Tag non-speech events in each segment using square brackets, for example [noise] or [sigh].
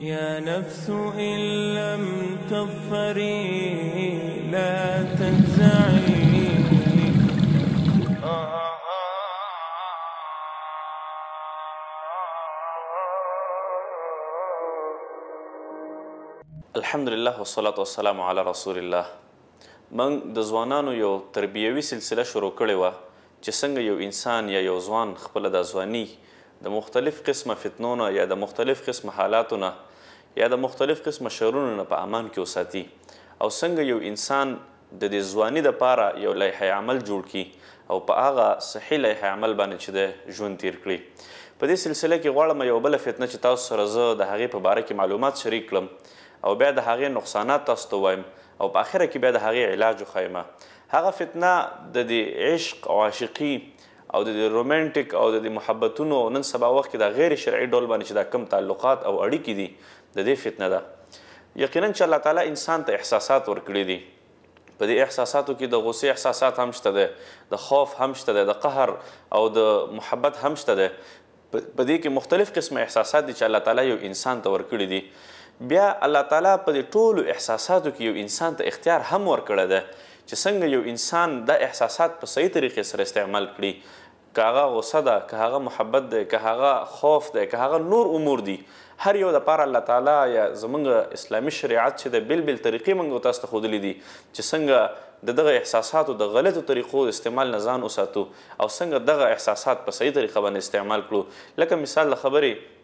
يا نفس إن لم تظفري لا تنزعي الحمدلله والصلاة والسلام على رسول الله من د ځوانانو یو تربیوي سلسله شروع کړې و چې څنګه یو انسان یا یو ځوان خپل د ځواني د مختلف قسمه فتنونو یا د مختلف قسمه حالاتونو یا د مختلف قسم شرونو نه په امان کې وساتي او څنګه یو انسان د دې ځواني د پاره یو لایحه عمل جوړ کړي او په هغه صحیح لایحه عمل باندې چې د ژوند تیر کړي په دې سلسله کې غواړم یو بل فتنه چې تاسو سره زه د هغې په باره کې معلومات شریک کړم او بیا د هغې نقصانات تاسو ته وایم او په آخره کې بیا د هغې علاج وښایم هغه فتنه د دې عشق او عاشقي او د رومانټیک او د محبتونو نن سبا وخت کې د غیر شرعي ډول باندې چې دا کم تعلقات او اړیکې دي د دې فتنه ده یقینا چې الله تعالی انسان ته احساسات ورکړي دي په دې احساساتو کې د غوسه احساسات هم شته ده د خوف هم شته ده د قهر او د محبت هم شته ده په دې کې مختلف قسم احساسات دي چې الله تعالی یو انسان ته ورکړي دي بیا الله تعالی په دې ټولو احساساتو کې یو انسان ته اختیار هم ورکړی ده چې څنګه یو انسان دا احساسات په صحیح طریقې سره استعمال کړي که هغه غوسه ده که هغه محبت ده که هغه خوف ده که هغه نور امور دي هر یو د پاره الله تعالی یا زمونږ اسلامي شریعت چې د بیل بیل طریقې موږ تاسو ته خودلې دي چې څنګه د دغه احساساتو د غلطو طریقو استعمال نه ځان وساتو او څنګه دغه احساسات په صحیح طریقه باندې استعمال کړو لکه مثال خبرې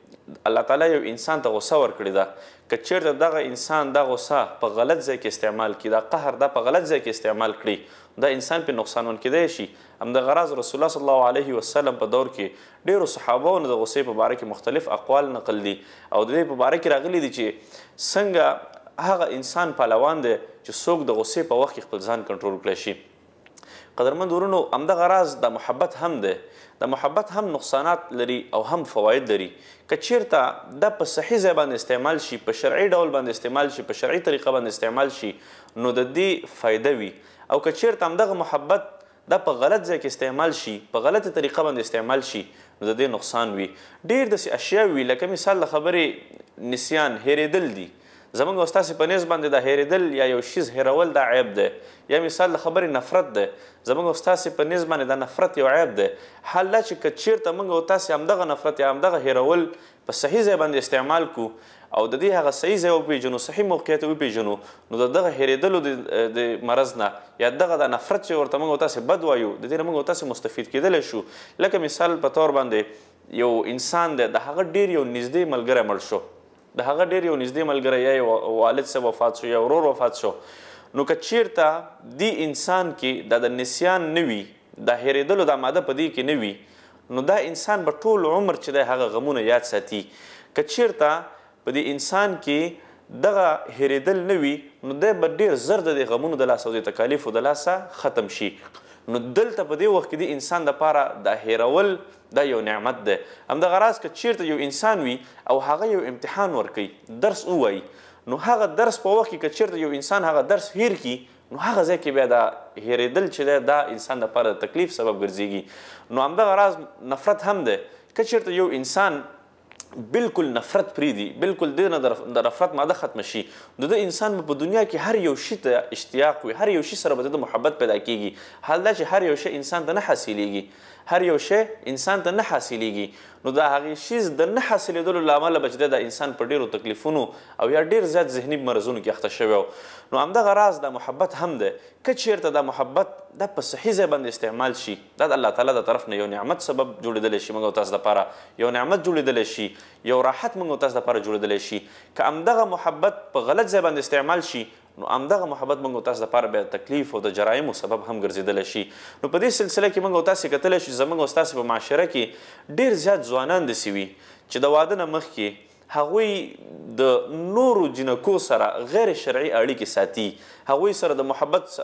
الله تعالی یو انسان ته غوسه ورکړې ده که چیرته دغه انسان دا غوسه په غلط ځای کې استعمال کړي دا قهر دا په غلط ځای کې استعمال کړي دا انسان په نقصان کېدای شي همدا غرض رسول الله صلی الله علیه وسلم په دور کې ډیرو صحابو نه د غوسې په باره کې مختلف اقوال نقل دي او د دې په باره کې راغلي دي چې څنګه هغه انسان پهلوان دی چې څوک د غوسې په وخت کې خپل ځان کنټرول کړی شي قدرمن ورونو همدغه راز د محبت هم ده د محبت هم نقصانات لري او هم فواید لري که چیرته د په صحیح ځای باندې استعمال شي په شرعي ډول باندې استعمال شي په شرعي طریقه باندې استعمال شي نو د دې فایده وي او که چیرته همدغه محبت دا په غلط ځای کې استعمال شي په غلطه طریقه باندې استعمال شي نو د دې نقصان وي ډیر داسې اشیاء وي لکه مثال خبرې نسیان هېرېدل دي زمونږ استاد په نس باندې د هېریدل یا یو شیز هېرول دا عیب دی یا مثال د خبرې نفرت دی زمونږ استاد په نس باندې دا نفرت یو عیب دی حال دا چې که چیرته موږ او تاسې همدغه نفرت یا همدغه هېرول په صحیح ځای باندې استعمال کو او د دې هغه صحیح ځای وپیژنو صحیح موقعیت وپیژنو نو د دغه هېرېدلو د مرض نه یا دغه د نفرت چې ورته موږ تاسې بد وایو د دې نه موږ تاسې مستفید کیدلی شو لکه مثال په طور باندې یو انسان دی د هغه ډیر یو نږدې ملګری مړ شو د هغه ډیر یو نږدې ملګری یا والد سره وفات شو یا ورور وفات شو نو که چیرته دی انسان کې دا د نسیان نوي د هېرېدلو دا ماده په دې کې نوي نو دا انسان به ټول عمر چې د هغه غمونه یاد ساتي که چیرته په دې انسان کې دغه هېرېدل نه وي نو دی به ډېر زر د دې غمونو د لاسه او د تکالیفو د لاسه ختم شي نو دلته په دې وخت کې د انسان لپاره د هیرول دا یو نعمت ده همدا غراز که چیرته یو انسان وي او هغه یو امتحان ورکي درس ووایي نو هغه درس په وخت کې که چیرته یو انسان هغه درس هیر کی نو هغه ځای کې بیا دا هیریدل چې ده دا انسان لپاره د تکلیف سبب ګرځيږي نو همدا غراز نفرت هم ده که چیرته یو انسان بالکل نفرت پری دی بالکل د نه د نفرت ماده ختم شي د انسان په دنیا کې هر یو شی ته اشتیاق وي هر یو شی سره به د محبت پیدا کیږي حال دا چې هر یو شی انسان ته نه حاصلېږي هر یو شی انسان ته نه حاصلېږي نو دا هغه شی د نه حاصلېدلو لامل بچ د انسان په ډیرو تکلیفونو او یا ډیر زیات ذهني مرزونو کې اخته شوی نو همدغه راز د محبت هم ده که چیرته دا محبت دا په صحیح ځای باندې استعمال شي دا د الله تعالی د طرف نه یو نعمت سبب جوړېدلی شي موږ تاسو لپاره یو نعمت جوړېدلی شي یو راحت موږ تاسو لپاره جوړېدلی شي که همدغه محبت په غلط ځای باندې استعمال شي نو همدغه محبت موږ تاسو لپاره به تکلیف او د جرایمو سبب هم ګرځیدل شي نو په دې سلسله کې موږ تاسو کتل شي زموږ استاد په معاشره کې ډیر زیات ځوانان د سیوی چې د واده نه مخکې هغوی د نورو جنکو سره غیر شرعي اړیکې ساتي هغوی سره د محبت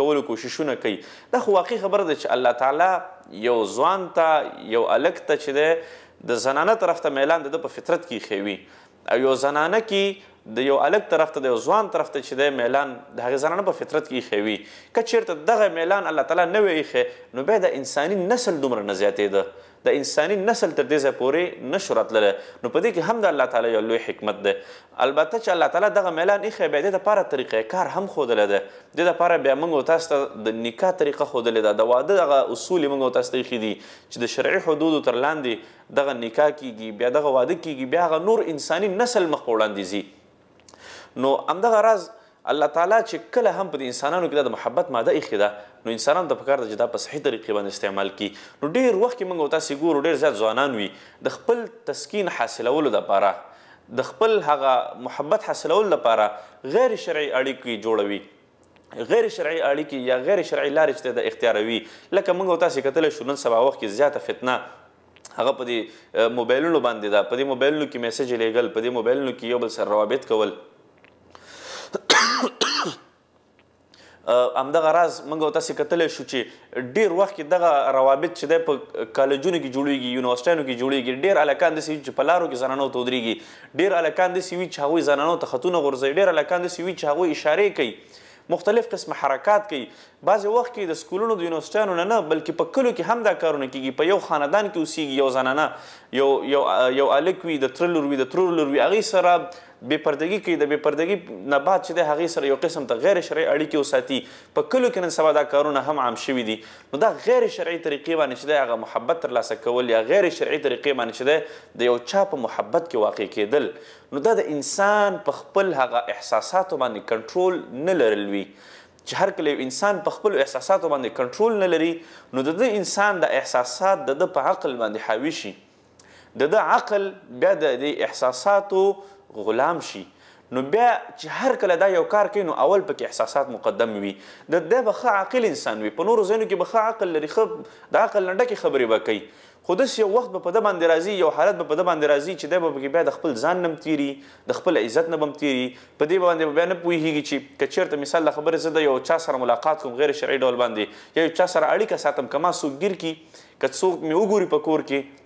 کولو کوششونه کوي دا خو واقعي خبره ده چې الله تعالی یو ځوان ته یو الک ته چې دی د زنانه طرف ته میلان د ده په فطرت کې خیوي او یو زنانه کې د یو الګ طرف ته د یو ځوان طرف ته چې د میلان د هغې زنانه په فطرت کې ایښی وي که چېرته دغه میلان الله تعالی نه وی ایښی نو بیا د انساني نسل دومره نه زیاتېده د انساني نسل تر دې ځای پورې نه شو راتللی نو په دې کې هم د الله تعالی یو لوی حکمت دی البته چې الله تعالی دغه میلان ایښی بیا دې دپاره طریقه کار هم ښودلی دی دې دپاره بیا موږ تاسو ته د نکاح طریقه ښودلې ده د واده دغه اصول یې موږ تاسو ته ایښي دي چې د شرعي حدودو تر لاندې دغه نکاح کیږي بیا دغه واده کیږي بیا هغه نور انساني نسل مخ په وړاندې ځي نو همدغه راز الله تعالی چې کله هم په انسانانو کې د محبت ماده ایښې ده نو انسانان د پکار د جدا په صحیح طریقې باندې استعمال کی نو ډیر وخت کې موږ او تاسو ګورو ډیر زیات ځوانان وي د خپل تسکین حاصلولو لپاره د خپل هغه محبت حاصلولو لپاره غیر شرعي اړیکې جوړوي غیر شرعي اړیکې یا غیر شرعي لارې چې د اختیاروي لکه موږ او تاسو کتلی شو نن سبا وخت کې زیاته فتنه هغه په دې موبایلونو باندې ده په دې موبایلونو کې میسج لیږل په دې موبایلونو کې یو بل سره روابط کول [coughs] همدغه راز موږ تاسو کتلی شو چې ډیر وخت کې دغه روابط چې دی په کالجونو کې جوړیږي یونیورسټیانو کې جوړیږي ډیر الکان داسې وي چې په لارو کې زنانو ته ودرېږي ډیر الکان داسې وي چې هغوی زنانو ته خطونه غورځوي ډیر الکان داسې وي چې هغوی اشارې کوي مختلف قسم حرکات کوي بعضې وخت کې د سکولونو د یونیورسټیانو نه نه بلکې په کلو کې هم دا کارونه کیږي په یو خاندان کې اوسېږي یو زنانه یو یو یو الک وي د تره لور وي د ترور لور وي هغې سره بې پردګي کوي د بې پردګي نه بعد چې د هغې سره یو قسم ته غیر شرعي اړیکې وساتي په کلو کې نن سبا دا کارونه هم عام شوي دي نو دا غیر شرعي طریقې باندې چې دی هغه محبت ترلاسه کول یا غیر شرعي طریقې باندې چې دی د یو چا په محبت کې واقع کېدل نو دا د انسان په خپل هغه احساساتو باندې کنټرول نه لرل وي چې هر کله انسان په خپل احساساتو باندې کنټرول نه لري نو د انسان د احساسات د په عقل باندې حاوي شي د عقل بیا د احساساتو غلام شي نو بیا چې هر کله دا یو کار کوي نو اول پکې احساسات مقدم وي د دې به ښه عاقل انسان وي په نورو ځینو کې به ښه عقل لري ښه د عقل نه ډکې خبرې به کوي خو داسې یو وخت به په ده باندې راځي یو حالت به په ده باندې راځي چې دی به پکې بیا د خپل ځان نه تیری د خپل عزت نه به هم تیری په دې باندې به بیا نه پوهېږي چې که چېرته مثال له خبرې زه د یو چا سره ملاقات کوم غیر شرعي ډول باندې یا یو چا سره اړیکه ساتم که ما څوک ګیر کړي که څوک مې وګوري په کور کې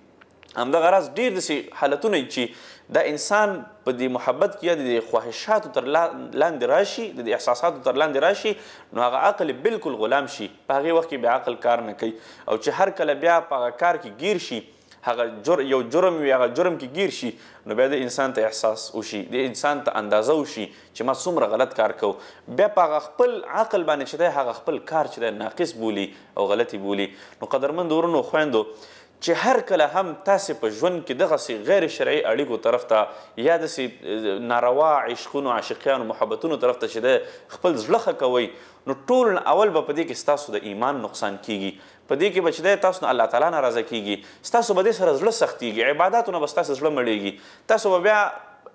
همدغه راز ډیر داسې حالتونه چې دا انسان په دې محبت کې یا د خواهشاتو تر لاندې راشي د احساساتو تر لاندې راشي نو هغه عقل بالکل غلام شي په هغې وخت کې بیا عقل کار نه کوي او چې هر کله بیا په هغه کار کې گیر شي هغه جر یو جرم وي هغه جرم کې گیر شي نو بیا د انسان ته احساس وشي د انسان ته اندازه وشي چې ما څومره غلط کار کو بیا په هغه خپل عقل باندې چې دی هغه خپل کار چې دی ناقص بولي او غلطي بولي نو قدرمند ورونو خویندو چې هر کله هم تاسې په ژوند کې دغسې غیر شرعي اړیکو طرف ته یا داسې ناروا عشقونو عاشقیانو محبتونو طرف ته چې د خپل زړه کوي نو ټول اول به په دې کې ستاسو د ایمان نقصان کیږي په دې کې به چې دی تاسو نه الله تعالی ناراضه کیږي ستاسو به دې سره زړه سختیږي عباداتونه به ستاسو زړه مړیږي تاسو به بیا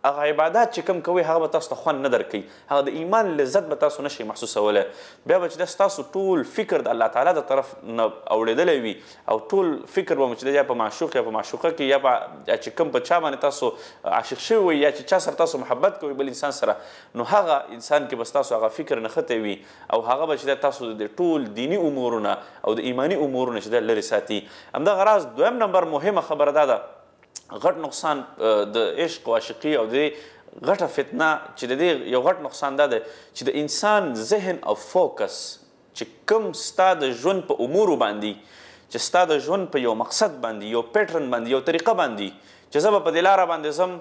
هغه عبادت چې کوم کوي هغه به تاسو ته خوند نه درکوي هغه د ایمان لذت به تاسو نشئ محسوسولی بیا به چې دا ستاسو ټول فکر د الله تعالی د طرف نه اوړېدلی وي او ټول فکر به مو چې یا په معشوق یا په معشوقه کې یا په چې کوم په چا باندې تاسو عاشق شوی وي یا چې چا سره تاسو محبت کوئ بل انسان سره نو هغه انسان کې به تاسو هغه فکر نښتی وي او هغه به چې تاسو د ټول دینی امورونه او د ایمانی امورونه چې لرې ساتي همدغه راز دویم نمبر مهمه خبره دا ده غټ نقصان د عشق او عاشقي او د غټه فتنه چې د دې یو غټ نقصان دا دی چې د انسان ذهن او فوکس چې کم ستا د ژوند په امورو باندې چې ستا د ژوند په یو مقصد باندې یو پیټرن باندې یو طریقه باندې چې زه به په دې لاره باندې ځم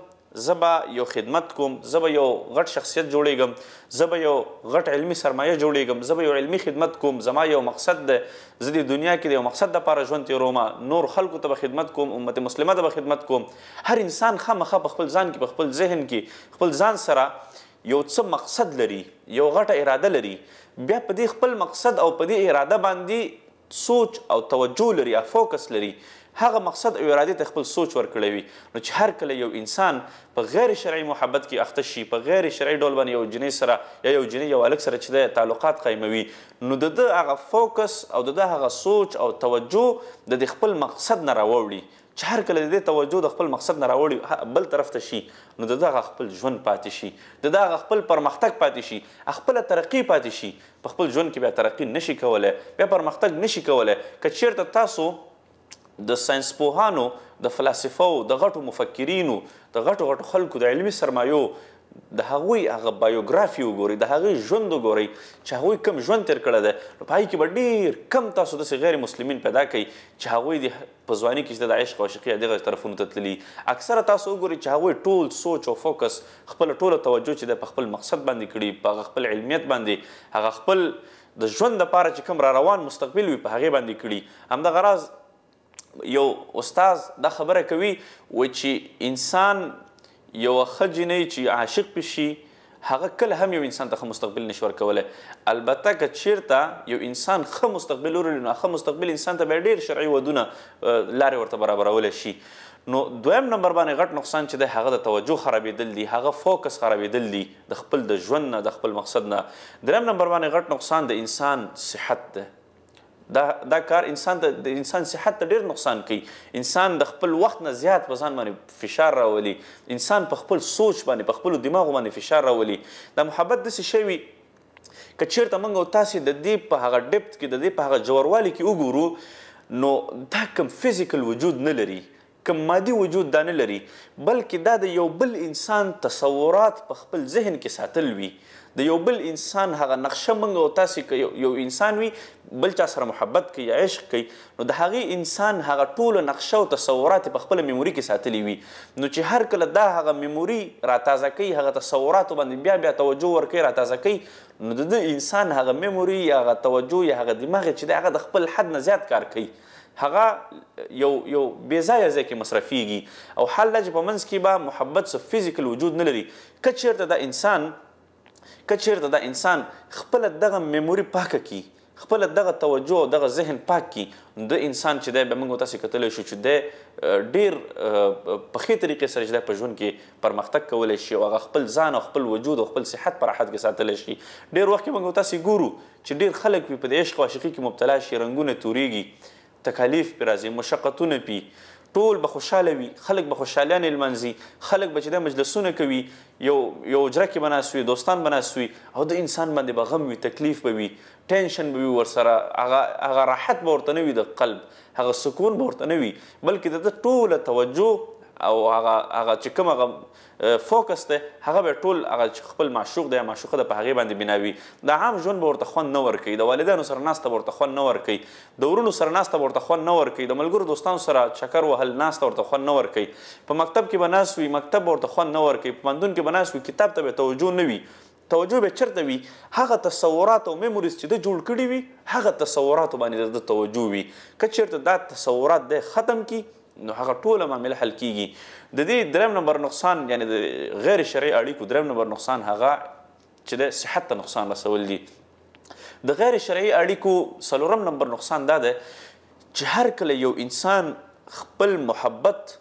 زبا یو خدمت کوم زبا یو غټ شخصیت جوړیږم زبا یو غټ علمی سرمایه جوړیږم زبا یو علمی خدمت کوم زما یو مقصد ده زه د دنیا کې د یو مقصد لپاره ژوند تیروم نور خلکو ته به خدمت کوم امت مسلمه ته به خدمت کوم هر انسان خامخا په خپل ځان کې په خپل ذهن کې خپل ځان سره یو څه مقصد لري یو غټه اراده لري بیا په دې خپل مقصد او په دې اراده باندې سوچ او توجه لري فوکس لري هغه مقصد او اراده ته خپل سوچ ورکړی وي نو چې هر کله یو انسان په غیر شرعي محبت کې اخته شي په غیر شرعي ډول باندې یو جنې سره یا یو جنې یو هلک سره چې د تعلقات قایموي نو د ده هغه فوکس او د ده هغه سوچ او توجه د دې خپل مقصد نه راوړي چې هر کله د دې توجه د خپل مقصد نه راوړي بل طرف ته شي نو د دغه خپل ژوند پاتې شي د دغه خپل پرمختګ پاتې شي خپل ترقی پاتې شي په خپل ژوند کې بیا ترقی نشي کولای بیا پرمختګ نشي کولای که چیرته تاسو د ساينس پوهانو د فلسفو د غټو مفکرینو د غټو غټو خلکو د علمي سرمایو د هغوی هغه بایوګرافي وګوري د هغوی ژوند وګوري چې هغوی کم ژوند تیر کړی دی نو په هغې کې به ډېر کم تاسو داسې غیر مسلمین پیدا کوي چې هغوی د په ځواني کې چې د عشق او عاشقي دغه طرفونو ته تللي اکثره تاسو وګورئ چې هغوی ټول سوچ او فوکس خپله ټوله توجه چې دی په خپل مقصد باندې کړي په هغه خپل علمیت باندې هغه خپل د ژوند لپاره چې کوم را روان مستقبل وي په هغې باندې کړي همدغه راز یو استاز دا خبره کوي و چې انسان یو خجنه چې عاشق بشي هغه کله هم یو انسان ته مستقبل نشور کوله البته که چیرته یو انسان خه مستقبل ورل نه خه مستقبل انسان ته ډیر شرعي ودونه لارې ورته برابرول شي نو دویم نمبر باندې غټ نقصان چې د هغه د توجه خرابېدل دي هغه فوکس خرابېدل دي د خپل د ژوند نه د خپل مقصد نه دریم نمبر باندې غټ نقصان د انسان صحت ده دا دا کار انسان ته د انسان صحت ته ډیر نقصان کوي انسان د خپل وخت نه زیات په ځان باندې فشار راولي انسان په خپل سوچ باندې په خپل دماغ باندې فشار راولي دا محبت داسې شی وي که چیرته موږ او تاسې د دې په هغه ډپت کې د دې په هغه ژوروالي کې وګورو نو دا کم فزیکل وجود نه لري کم مادي وجود دا نه لري بلکې دا د یو بل انسان تصورات په خپل ذهن کې ساتل وي د یو بل انسان هغه نقشه منګ او تاسو کې یو انسان وي بل چا سره محبت کوي عشق کوي نو د هغه انسان هغه ټول نقشه او تصورات په خپل میموري کې ساتلی وي نو چې هر کله دا هغه میموري را تازه کوي هغه تصورات باندې بیا بیا توجه ورکوي را تازه کوي نو د انسان هغه میموري یا هغه توجه یا هغه دماغ چې هغه د خپل حد نه زیات کار کوي هغه یو یو بې ځایه ځای کې مصرفیږي او حال دا چې په منځ کې به محبت څه فزیکل وجود نه لري که چېرته دا انسان کچیرته دا انسان خپل دغه میموري پاکه کی خپل دغه توجه او دغه ذهن پاک کی د انسان چې د موږ تاسو کتلی شو چې د ډیر په خې طریقې سره چې په ژوند کې پرمختګ کولای شي او خپل ځان او خپل وجود او خپل صحت پر احد کې ساتلی شي ډیر وخت موږ تاسو ګورو چې ډیر خلک په دې عشق او عاشقي کې مبتلا شي رنگونه توريږي تکالیف پر راځي مشقتونه پی ټول به خوشاله وي خلک به خوشالیان لمنځي خلک به چې د مجلسونه کوي یو یو اجره کې بناس وي دوستان بناس وي او د انسان باندې به غم وي تکلیف به وي ټینشن به وي ورسره هغه هغه راحت به ورته نه وي د قلب هغه سکون به ورته نه وي بلکې د ټوله توجه او هغه هغه چې کوم هغه فوکس دی هغه به ټول هغه خپل معشوق دی معشوقه د په هغې باندې بناوي د عام ژوند به ورته خوند نه ورکوي د والدینو سره ناسته به ورته خوند نه ورکوي د ورونو سره ناسته به ورته خوند نه ورکوي د ملګرو دوستانو سره چکر وهل ناسته ورته خوند نه ورکوي په مکتب کې به ناست وي مکتب به ورته خوند نه ورکوي په مندون کې به ناست وي کتاب ته به توجه نه وي توجه به چرته وي هغه تصورات او میموریز چې د جوړ کړي وي هغه تصورات باندې د توجه وي که چیرته دا تصورات د ختم کی نو هغه ټوله معامله حل کیږي د دې دریم نمبر نقصان یعنی د غیر شرعي اړیکو دریم نمبر نقصان هغه چې د صحت ته نقصان رسول دي د غیر شرعي اړیکو څلورم نمبر نقصان دا ده چې هر کله یو انسان خپل محبت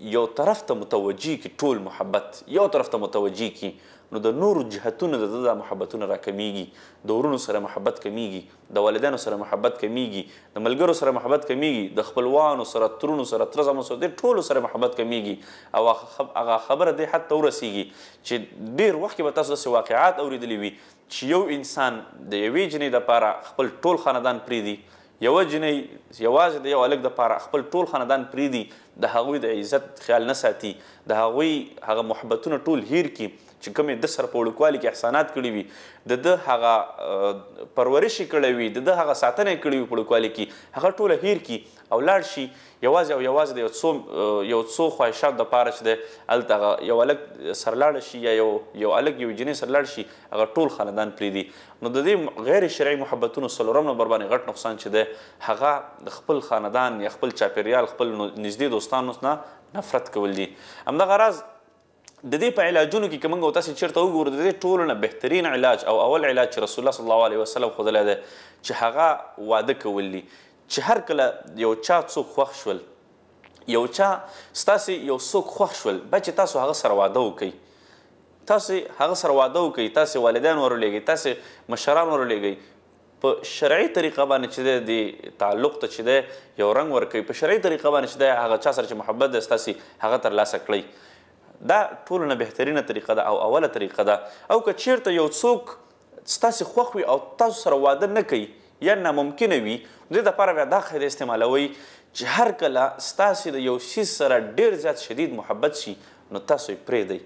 یو طرف ته متوجه کی ټول محبت یو طرف ته متوجه کی نو د نورو جهتونو د د محبتونو را کمیږي د ورونو سره محبت کمیږي د والدانو سره محبت کمیږي د ملګرو سره محبت کمیږي د خپلوانو سره ترونو سره ترزمو سره د ټولو سره محبت کمیږي او هغه خبره دې حتی ورسیږي چې ډیر وخت به تاسو د واقعات اوریدلی وي چې یو انسان د یوې جنې لپاره خپل ټول خاندان پریدي یو جنې یوازې د یو الګ لپاره خپل ټول خاندان پریدي د هغوی د عزت خیال نه ساتي د هغوی هغه محبتونه ټول هیر کی چې کومې د سر په وړوکوالي کې احسانات کړي وي د ده هغه پرورش یې کړی وي د ده هغه ساتنه یې کړې وي په وړوکوالي کې هغه ټوله هیر کی او لاړ شي یوازې او یوازې د یو څو یو څو خواهشاتو دپاره چې دی هلته هغه یو هلک سرلاړه شي یا یو یو هلک یو جنۍ سرلاړ شي هغه ټول خاندان پرېږدي نو د دې غیر شرعي محبتونو څلورم نمبر باندې غټ نقصان چې دی هغه د خپل خاندان یا خپل چاپېریال خپل نږدې دوستانو نه نفرت کول دي همدغه راز د دې په علاجونو کې کومه تاسو چیرته وګورئ د دې ټولو نه بهترین علاج او اول علاج چې رسول الله صلی الله علیه وسلم خدای دی چې هغه واده کول دي چې هر کله یو چا څوک خوښ شول یو چا ستاسې یو څوک خوښ شول بچ تاسو هغه سره واده وکړئ تاسې هغه سره واده وکړئ تاسې والدین ورولېږئ تاسې مشران ورولېږئ په شرعي طریقه باندې چې د تعلق ته چې دی یو رنګ ورکوي په شرعي طریقه باندې چې دی هغه چا سره چې محبت دی ستاسې هغه ترلاسه کړئ دا ټولو نه بهترینه طریقه ده او اوله طریقه ده او که چیرته یو څوک ستاسې خوښ وي او تاسو سره واده نه کوي یا ناممکن وي د لپاره بیا دا خیر استعمالوي چې هر کله ستاسو د یو شي سره ډیر زیات شدید محبت شي نو تاسو یې پرېږدئ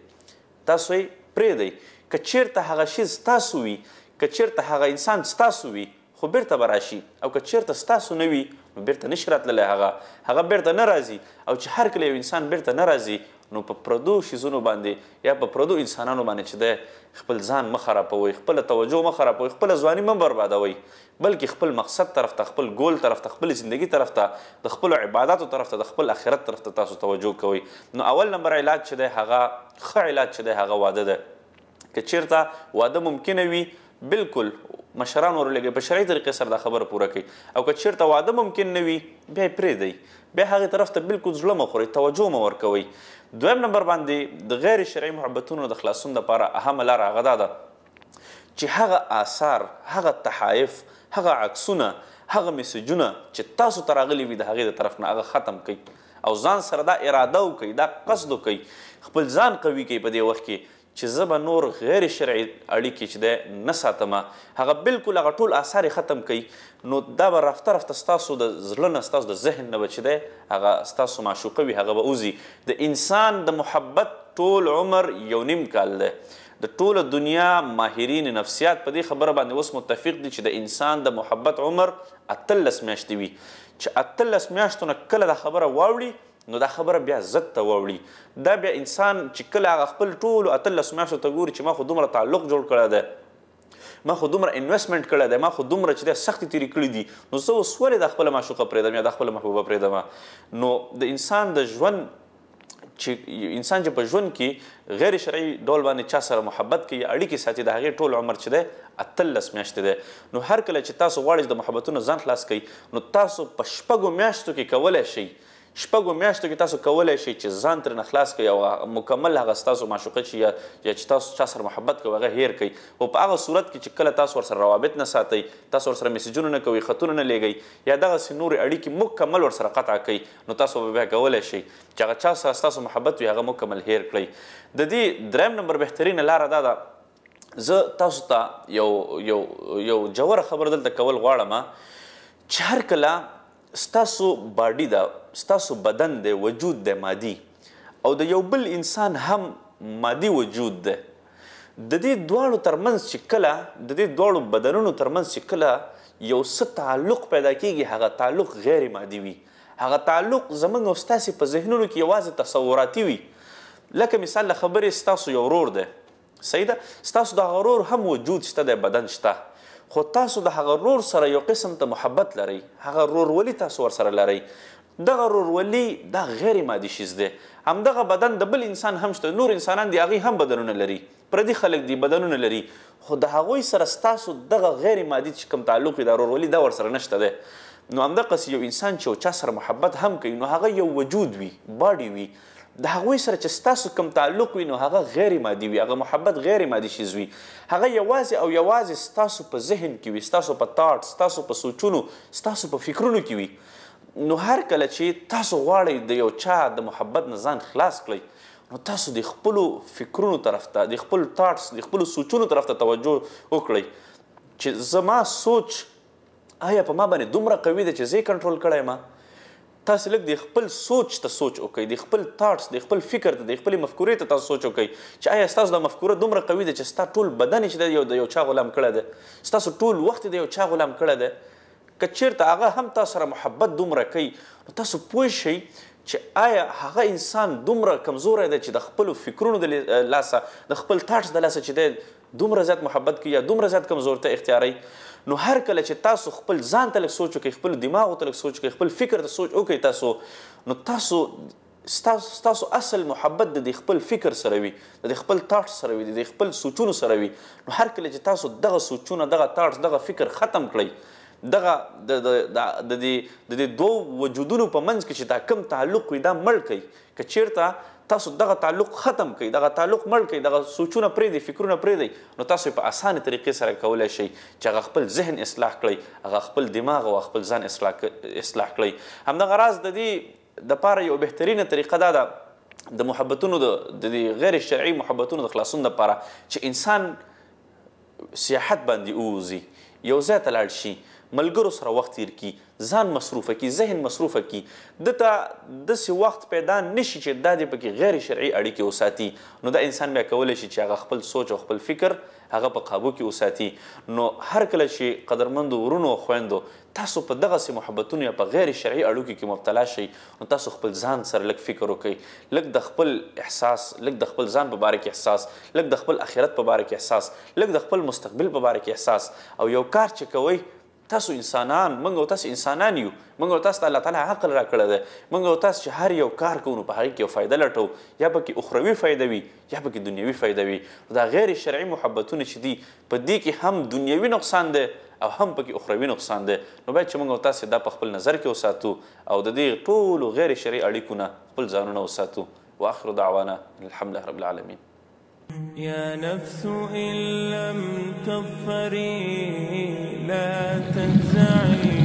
تاسو یې پرېږدئ که چیرته هغه شی ستاسو وي که چیرته هغه انسان ستاسو وي خو بیرته به راشي او که چیرته ستاسو نه وي نو بیرته نشي راتللی هغه هغه بیرته نه راځي او چې هر کله یو انسان بیرته نه راځي نو په پردو شیزونو باندې یا په پردو انسانانو باندې چې دی خپل ځان مه خرابوئ خپله توجه مه خرابوئ خپله ځواني مه بربادوئ بلکې خپل مقصد طرف ته خپل ګول طرف ته خپل زندگی طرف ته د خپل عبادتو طرف ته د خپل آخرت طرف ته تاسو توجه کوئ نو اول نمبر علاج چې دی هغه ښه علاج چې دی هغه واده ده که چیرته واده ممکنه وي بالکل مشران ورلګي په شرعي طریقې سره دا خبره پوره کړي او که چیرته واده ممکن نه وي بیا پرې دی بیا هغه طرف ته بالکل ځله مخوري توجه مو ورکوي دویم نمبر باندې د غیر شرعي محبتونو د خلاصون لپاره اهم لار هغه ده چې هغه آثار هغه تحایف هغه عکسونه هغه میسجونه چې تاسو ته راغلي وي د هغې د طرف نه هغه ختم کړئ او ځان سره دا اراده وکړئ دا قصد وکړئ خپل ځان قوي کړئ په دې وخت کې چې زه به نور غیر شرعي اړیکې چې دی نه ساتمه هغه بالکل هغه ټول آثار ختم کوي نو دا به رفته رفته ستاسو د زړه نه ستاسو د ذهن نه به چې دی هغه ستاسو معشوقه وي هغه به وځي د انسان د محبت ټول عمر یو نیم کال دی د ټوله دنیا ماهرین نفسیات په دې خبره باندې اوس متفق دي چې د انسان د محبت عمر اتلس میاشتې وي چې اتلس میاشتو نه کله دا خبره واوړي نو دا خبره بیا ضد ته وړي دا بیا انسان چې کله هغه خپل ټولو اتلسو میاشتو ته ګوري چې ما خو دومره تعلق جوړ کړی دی ما خو دومره انویسټمنټ کړی دی ما خو دومره چې دی سختې تېرې کړي دي نو زه اوس ولې دا خپله معشوقه پرېږدم یا دا خپله محبوبه پرېږدم نو د انسان د ژوند چې انسان چې په ژوند کې غیر شرعي ډول باندې چا سره محبت کوي اړیکې ساتي د هغې ټول عمر چې دی اتلس میاشتې دی نو هر کله چې تاسو غواړئ چې د محبتونو ځان خلاص کړئ نو تاسو په شپږو میاشتو کې کولی شئ شپږو میاشتو کې تاسو کولای شئ چې ځان ترې نه خلاص کړئ او مکمل هغه ستاسو معشوقه چې یا چې تاسو چا سره محبت کوئ هغه هیر کړئ او په هغه صورت کې چې کله تاسو ورسره روابط نه ساتئ تاسو ورسره میسیجونه نه کوئ خطونه نه لیږئ یا دغسې نورې اړیکې مکمل ورسره قطع کوئ نو تاسو به بیا کولی شئ چې هغه چا سره ستاسو محبت وي هغه مکمل هیر کړئ د دې دریم نمبر بهترینه لاره دا ده زه تاسو ته یو یو یو جوړه خبر دلته کول غواړم چې هر کله ستاسو باډي دا ستاسو بدن دی وجود دی مادي او د یو بل انسان هم مادي وجود دی د دې دواړو ترمنځ چې کله د دې دواړو بدنونو ترمنځ چې کله یو څه تعلق پیدا کیږي هغه تعلق غیر مادي وي هغه تعلق زمونږ او ستاسې په ذهنونو کې یوازې تصوراتي وي لکه مثال له خبرې ستاسو یو ورور دی صحیح ده ستاسو د هغه رور هم وجود شته د بدن شته خو تاسو د هغه رور سره یو قسم ته محبت لرئ هغه رور ولی تاسو ور سره لرئ دغه رورولي دا غیر مادي شیز دی همدغه بدن د بل انسان هم شته نور انسانان دی هغې هم بدنونه لري پردي خلک دی بدنونه لري خو د هغوی سره ستاسو دغه غیر مادي چې کوم تعلق وي دا رورولي دا ورسره نشته دی نو همدقسې یو انسان چې یو چا سره محبت هم کوي نو هغه یو وجود وي باډي وي د هغوی سره چې ستاسو کوم تعلق وي نو هغه غیر مادي وي هغه محبت غیر مادي شیز وي هغه یوازې او یوازې ستاسو په ذهن کې وي ستاسو په تاټ ستاسو په سوچونو ستاسو په فکرونو کې وي نو هر کله چې تاسو غواړئ د یو چا د محبت نه ځان خلاص کړئ نو تاسو د خپلو فکرونو طرف ته د خپل تاټس د خپلو سوچونو طرف ته توجه وکړئ چې زما سوچ آیا په ما باندې دومره قوي ده چې زه کنټرول کړی ما تاسو لږ د خپل سوچ ته سوچ وکړئ د خپل تھاټس د خپل فکر ته د خپل مفکورې ته تاسو سوچ وکړئ چې آیا ستاسو د مفکوره دومره قوي ده چې ستا ټول بدن چې یو د یو چا غلام کړی ده ستاسو ټول وخت د یو چا غلام کړی ده که چیرته هغه هم تاسو سره محبت دومره کوي نو تاسو پوه شئ چې آیا هغه انسان دومره کمزوری دی چې د خپلو فکرونو د لاسه د خپل تاټس د لاسه چې دی دومره زیات محبت کوي یا دومره زیات کمزورتیا اختیاروي نو هر کله چې تاسو خپل ځان ته لږ سوچ وکړئ خپل دماغ ته لږ سوچ وکړئ خپل فکر ته سوچ وکړئ تاسو نو تاسو ستاسو ستاسو اصل محبت د خپل فکر سره وي د خپل تاټ سره وي د خپل سوچونو سره وي نو هر کله چې تاسو دغه سوچونه دغه تاټ دغه فکر ختم کړئ دغه د د د د دوو وجودونو په منځ کې چې دا کم تعلق وي دا مړ کړئ که چیرته تاسو دغه تعلق ختم کړئ دغه تعلق مړ کړئ دغه سوچونه پرې دي فکرونه پرې دي نو تاسو په اسانه طریقې سره کولای شئ چې هغه خپل ذهن اصلاح کړئ هغه خپل دماغ او خپل ځان اصلاح اصلاح کړئ همدغه راز د دې د پاره یو بهترینه طریقه دا ده د محبتونو د غیر شرعي محبتونو د خلاصون لپاره چې انسان سیاحت باندې اوزي یو ځای ته لاړ شي ملګرو سره وخت تیر کی ځان مصروفه کی ذهن مصروفه کی دته داسې وخت پیدا نشي چې دا دې پکې غیر شرعي اړیکې وساتي نو دا انسان بیا کولی شي چې هغه خپل سوچ او خپل فکر هغه په قابو کې وساتي نو هر کله چې قدرمندو ورونو خويندو تاسو په دغه سي محبتونو یا په غیر شرعي اړیکو کې مبتلا شئ نو تاسو خپل ځان سره لږ فکر وکړئ لږ د خپل احساس لږ د خپل ځان په باره کې احساس لږ د خپل اخرت په باره کې احساس لږ د خپل مستقبل په باره کې احساس او یو کار چې کوئ تاسو انسانان موږ او تاسو انسانان یو موږ او تاسو الله تعالی عقل را کړی دی موږ او تاسو چې هر یو کار کوو په هغه کې یو فایده لټو یا پکې اخروي فایده وي یا پکې دنیوي فایده وي دا غیر شرعي محبتونه چې دي په دې کې هم دنیوي نقصان دی او هم پکې اخروي نقصان دی نو باید چې موږ تاسو دا په خپل نظر کې وساتو او د دې ټولو غیر شرعي اړیکو نه خپل ځانونه وساتو واخر دعوانا الحمد لله رب العالمين يا نفس إن لم تظفري لا تنزعي